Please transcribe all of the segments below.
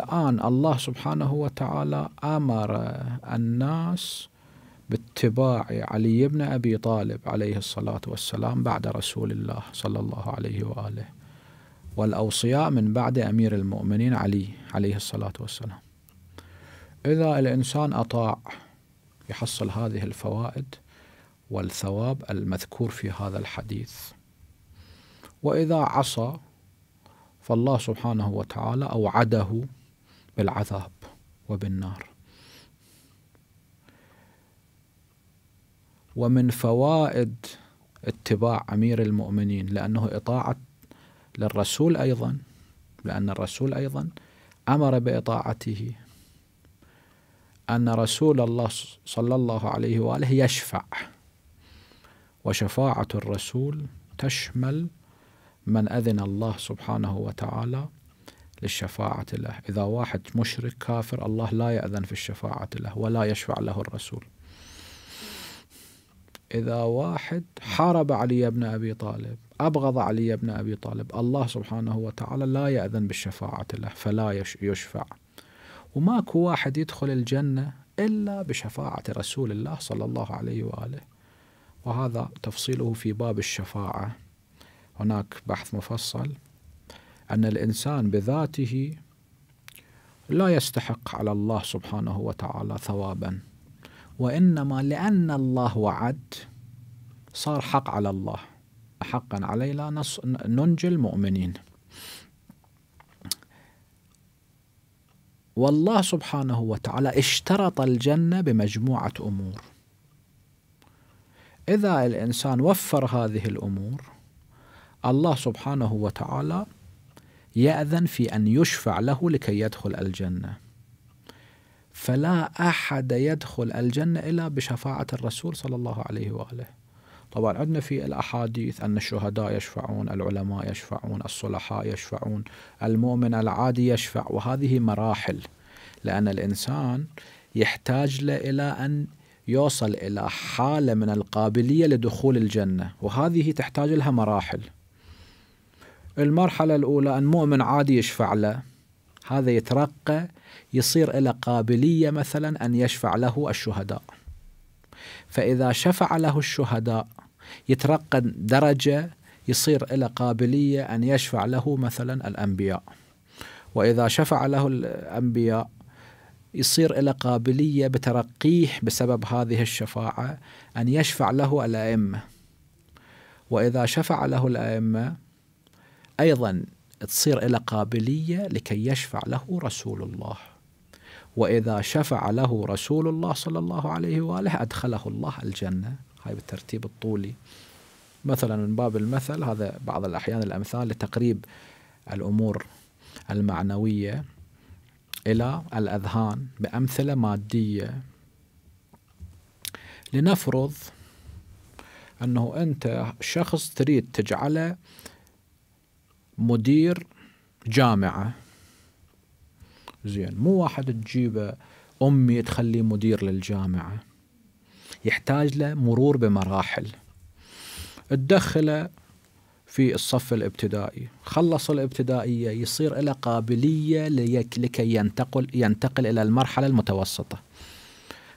الآن الله سبحانه وتعالى أمر الناس باتباع علي بن أبي طالب عليه الصلاة والسلام بعد رسول الله صلى الله عليه وآله والأوصياء من بعد أمير المؤمنين علي عليه الصلاة والسلام إذا الإنسان أطاع يحصل هذه الفوائد والثواب المذكور في هذا الحديث وإذا عصى فالله سبحانه وتعالى أوعده بالعذاب وبالنار ومن فوائد اتباع امير المؤمنين لانه اطاعه للرسول ايضا لان الرسول ايضا امر باطاعته ان رسول الله صلى الله عليه واله يشفع وشفاعه الرسول تشمل من اذن الله سبحانه وتعالى للشفاعة له إذا واحد مشرك كافر الله لا يأذن في الشفاعة له ولا يشفع له الرسول إذا واحد حارب علي بن أبي طالب أبغض علي بن أبي طالب الله سبحانه وتعالى لا يأذن بالشفاعة له فلا يشفع وماكو واحد يدخل الجنة إلا بشفاعة رسول الله صلى الله عليه وآله وهذا تفصيله في باب الشفاعة هناك بحث مفصل أن الإنسان بذاته لا يستحق على الله سبحانه وتعالى ثوابا وإنما لأن الله وعد صار حق على الله حقا علينا ننجي المؤمنين والله سبحانه وتعالى اشترط الجنة بمجموعة أمور إذا الإنسان وفر هذه الأمور الله سبحانه وتعالى يأذن في أن يشفع له لكي يدخل الجنة فلا أحد يدخل الجنة إلا بشفاعة الرسول صلى الله عليه وآله طبعا عندنا في الأحاديث أن الشهداء يشفعون العلماء يشفعون الصلحاء يشفعون المؤمن العادي يشفع وهذه مراحل لأن الإنسان يحتاج إلى أن يوصل إلى حالة من القابلية لدخول الجنة وهذه تحتاج لها مراحل المرحلة الأولى أن مؤمن عادي يشفع له هذا يترقى يصير إلى قابلية مثلا أن يشفع له الشهداء فإذا شفع له الشهداء يترقى درجة يصير إلى قابلية أن يشفع له مثلا الأنبياء وإذا شفع له الأنبياء يصير إلى قابلية بترقيه بسبب هذه الشفاعة أن يشفع له الأئمة وإذا شفع له الأئمة أيضا تصير إلى قابلية لكي يشفع له رسول الله وإذا شفع له رسول الله صلى الله عليه وآله أدخله الله الجنة هاي بالترتيب الطولي مثلا من باب المثل هذا بعض الأحيان الأمثال لتقريب الأمور المعنوية إلى الأذهان بأمثلة مادية لنفرض أنه أنت شخص تريد تجعله مدير جامعة زين مو واحد تجيبه أمي تخليه مدير للجامعة يحتاج له مرور بمراحل تدخله في الصف الابتدائي خلص الابتدائية يصير له قابلية لكي ينتقل, ينتقل إلى المرحلة المتوسطة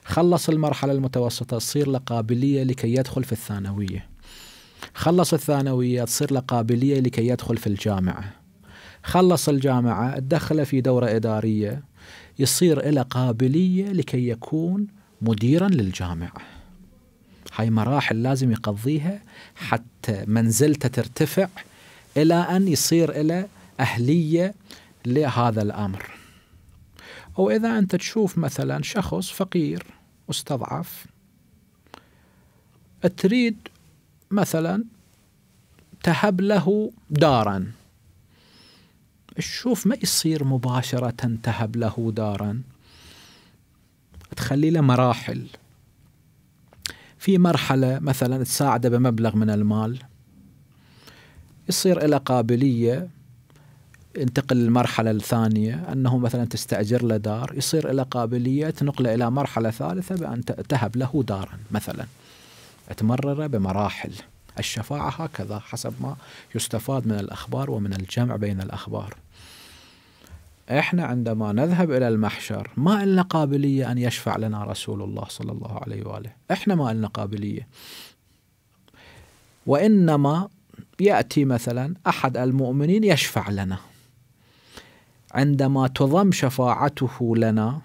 خلص المرحلة المتوسطة يصير له قابلية لكي يدخل في الثانوية خلص الثانوية تصير له قابلية لكي يدخل في الجامعة خلص الجامعة تدخله في دورة إدارية يصير له قابلية لكي يكون مديرا للجامعة هاي مراحل لازم يقضيها حتى منزلته ترتفع إلى أن يصير له أهلية لهذا الأمر او اذا أنت تشوف مثلا شخص فقير مستضعف تريد مثلا تهب له دارا شوف ما يصير مباشرة تهب له دارا تخلي له مراحل في مرحلة مثلا تساعده بمبلغ من المال يصير له قابلية انتقل للمرحلة الثانية أنه مثلا تستأجر له دار يصير له قابلية تنقله إلى مرحلة ثالثة بأن تهب له دارا مثلا تمرره بمراحل الشفاعة هكذا حسب ما يستفاد من الأخبار ومن الجمع بين الأخبار إحنا عندما نذهب إلى المحشر ما إلنا قابلية أن يشفع لنا رسول الله صلى الله عليه وآله إحنا ما إلنا قابلية وإنما يأتي مثلا أحد المؤمنين يشفع لنا عندما تضم شفاعته لنا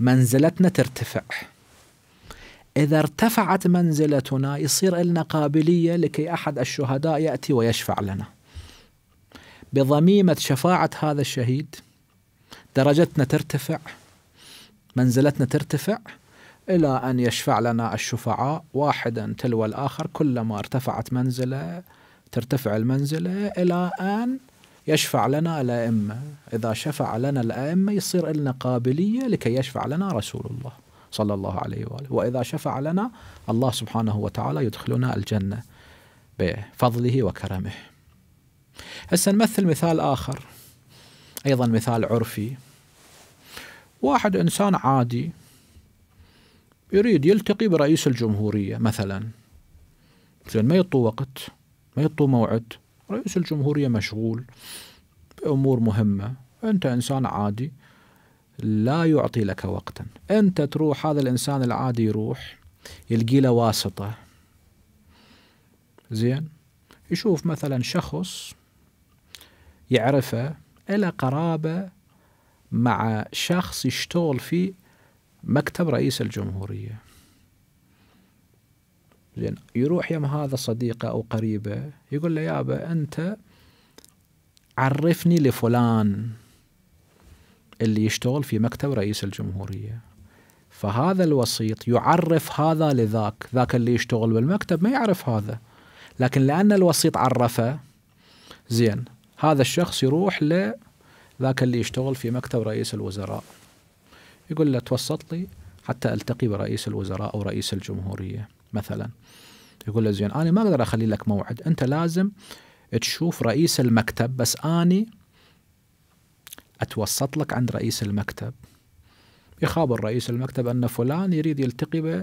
منزلتنا ترتفع إذا ارتفعت منزلتنا يصير لنا قابلية لكي أحد الشهداء يأتي ويشفع لنا بضميمة شفاعة هذا الشهيد درجتنا ترتفع منزلتنا ترتفع إلى أن يشفع لنا الشفعاء واحدا تلو الآخر كلما ارتفعت منزلة ترتفع المنزلة إلى أن يشفع لنا الأئمة إذا شفع لنا الأئمة يصير لنا قابلية لكي يشفع لنا رسول الله صلى الله عليه وآله وإذا شفع لنا الله سبحانه وتعالى يدخلنا الجنة بفضله وكرمه هسه نمثل مثال آخر أيضا مثال عرفي واحد إنسان عادي يريد يلتقي برئيس الجمهورية مثلا زين ما يطو وقت ما يطو موعد رئيس الجمهورية مشغول بأمور مهمة أنت إنسان عادي لا يعطي لك وقتا أنت تروح هذا الإنسان العادي يروح يلقي له واسطة زين يشوف مثلا شخص يعرفه إلى قرابة مع شخص يشتغل في مكتب رئيس الجمهورية زين يروح يم هذا صديقه أو قريبه يقول له يابا أنت عرفني لفلان اللي يشتغل في مكتب رئيس الجمهورية فهذا الوسيط يعرف هذا لذاك ذاك اللي يشتغل بالمكتب ما يعرف هذا لكن لأن الوسيط عرفه زين هذا الشخص يروح لذاك اللي يشتغل في مكتب رئيس الوزراء يقول له توسط لي حتى التقي برئيس الوزراء او رئيس الجمهوريه مثلا يقول له زين انا ما اقدر اخلي لك موعد انت لازم تشوف رئيس المكتب بس اني أتوسط لك عند رئيس المكتب يخابر رئيس المكتب أن فلان يريد يلتقي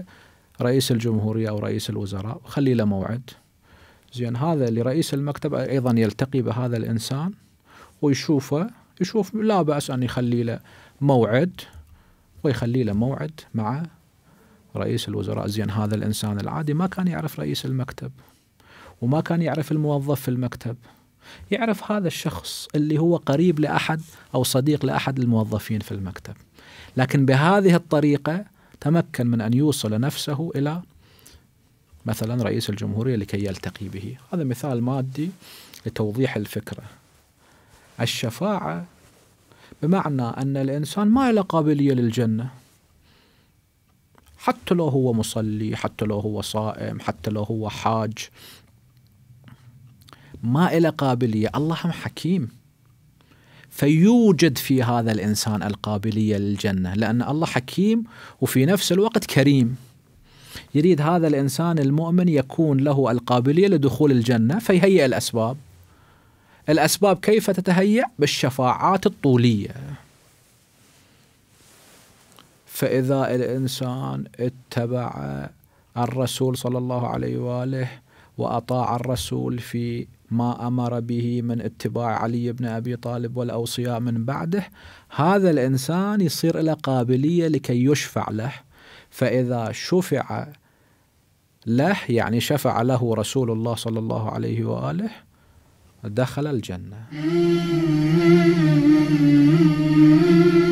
برئيس الجمهورية أو رئيس الوزراء خلي له موعد زين هذا لرئيس المكتب أيضا يلتقي بهذا الإنسان ويشوفه يشوف لا بأس أن يخلي له موعد ويخلي له موعد مع رئيس الوزراء زين هذا الإنسان العادي ما كان يعرف رئيس المكتب وما كان يعرف الموظف في المكتب يعرف هذا الشخص اللي هو قريب لاحد او صديق لاحد الموظفين في المكتب لكن بهذه الطريقه تمكن من ان يوصل نفسه الى مثلا رئيس الجمهوريه لكي يلتقي به هذا مثال مادي لتوضيح الفكره الشفاعه بمعنى ان الانسان ما له قابليه للجنه حتى لو هو مصلي حتى لو هو صائم حتى لو هو حاج ما إلى قابلية الله حكيم فيوجد في هذا الإنسان القابلية للجنة لأن الله حكيم وفي نفس الوقت كريم يريد هذا الإنسان المؤمن يكون له القابلية لدخول الجنة فيهيئ الأسباب الأسباب كيف تتهيأ بالشفاعات الطولية فإذا الإنسان اتبع الرسول صلى الله عليه وآله وأطاع الرسول في ما امر به من اتباع علي بن ابي طالب والاوصياء من بعده هذا الانسان يصير له قابليه لكي يشفع له فاذا شفع له يعني شفع له رسول الله صلى الله عليه واله دخل الجنه